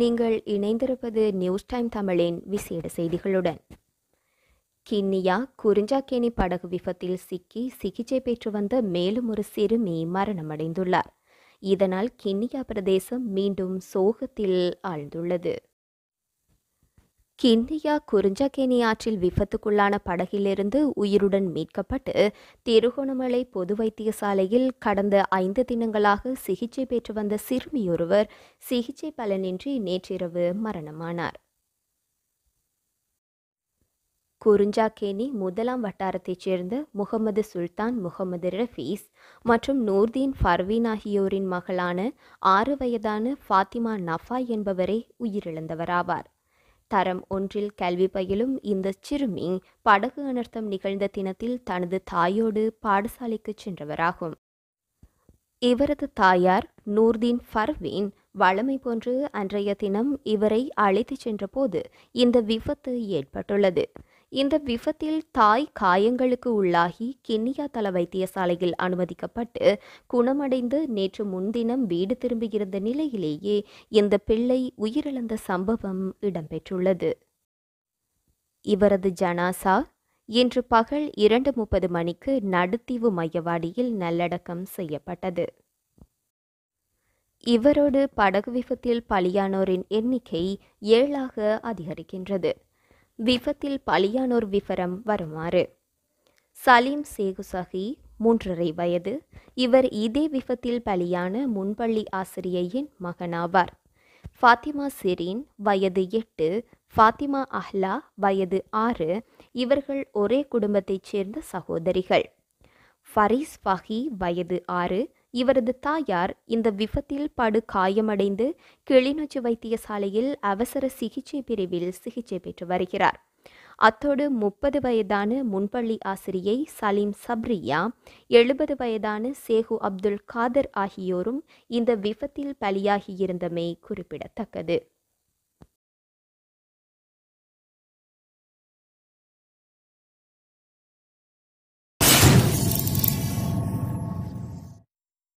நீங்கள் இணைந்திருப்பது news time தமிழின் விசேட செய்திகளுடன் கிண்ணியா குறிஞ்சாக்கேணி படகு விபத்தில் சிக்கி சிகிச்சை பெற்று வந்த மேலும் ஒரு சிறுமி மரணமடைந்துள்ளார் இதனால் கிண்ணியா பிரதேசம் மீண்டும் சோகத்தில் ஆழ்ந்துள்ளது கிண்டியா குறிஞ்சகேனி ஆற்றில் விபத்துக்குள்ளான படகிலிருந்து உயிருடன் மீட்கப்பட்டு திருகோணமலை பொது வைத்தியசாலையில் கடந்த ஐந்து தினங்களாக சிகிச்சை பெற்று வந்த சிறுமியொருவர் சிகிச்சை பலனின்றி நேற்றிரவு மரணமானார் குறிஞ்சாக்கேனி முதலாம் வட்டாரத்தைச் சேர்ந்த முகமது சுல்தான் முகமது ரஃபீஸ் மற்றும் நூர்தீன் ஃபர்வீன் ஆகியோரின் மகளான ஆறு வயதான ஃபாத்திமா நஃபா என்பவரே உயிரிழந்தவராவார் தரம் ஒன்றில் கல்வி பயிலும் இந்த சிறுமி படகு அனர்த்தம் நிகழ்ந்த தினத்தில் தனது தாயோடு பாடசாலைக்கு சென்றவராகும் இவரது தாயார் நூர்தீன் ஃபர்வீன் வழமை போன்று அன்றைய தினம் இவரை அழைத்துச் சென்றபோது இந்த விபத்து ஏற்பட்டுள்ளது இந்த விபத்தில் தாய் காயங்களுக்கு உள்ளாகி கிண்ணியா தள வைத்தியசாலையில் அனுமதிக்கப்பட்டு குணமடைந்து நேற்று முன்தினம் வீடு திரும்பியிருந்த நிலையிலேயே இந்த பிள்ளை உயிரிழந்த சம்பவம் இடம்பெற்றுள்ளது இவரது ஜனாசா இன்று பகல் இரண்டு முப்பது மணிக்கு நடுத்தீவு மையவாடியில் நல்லடக்கம் செய்யப்பட்டது இவரோடு படகு விபத்தில் பலியானோரின் எண்ணிக்கை ஏழாக அதிகரிக்கின்றது விபத்தில் பலியானோர் விவரம் வருமாறு சலீம் சேகுசகி மூன்றரை வயது இவர் இதே விபத்தில் பலியான முன்பள்ளி ஆசிரியையின் மகனாவார் ஃபாத்திமா சிரீன் வயது எட்டு ஃபாத்திமா அஹ்லா வயது ஆறு இவர்கள் ஒரே குடும்பத்தைச் சேர்ந்த சகோதரிகள் ஃபரீஸ் ஃபஹி வயது ஆறு இவரது தாயார் இந்த விபத்தில் படு காயமடைந்து கிளிநொச்சி வைத்தியசாலையில் அவசர சிகிச்சை பிரிவில் சிகிச்சை பெற்று வருகிறார் அத்தோடு முப்பது வயதான முன்பள்ளி ஆசிரியை சலீம் சப்ரியா எழுபது வயதான சேகு அப்துல் காதர் ஆகியோரும் இந்த விபத்தில் பலியாகியிருந்தமை குறிப்பிடத்தக்கது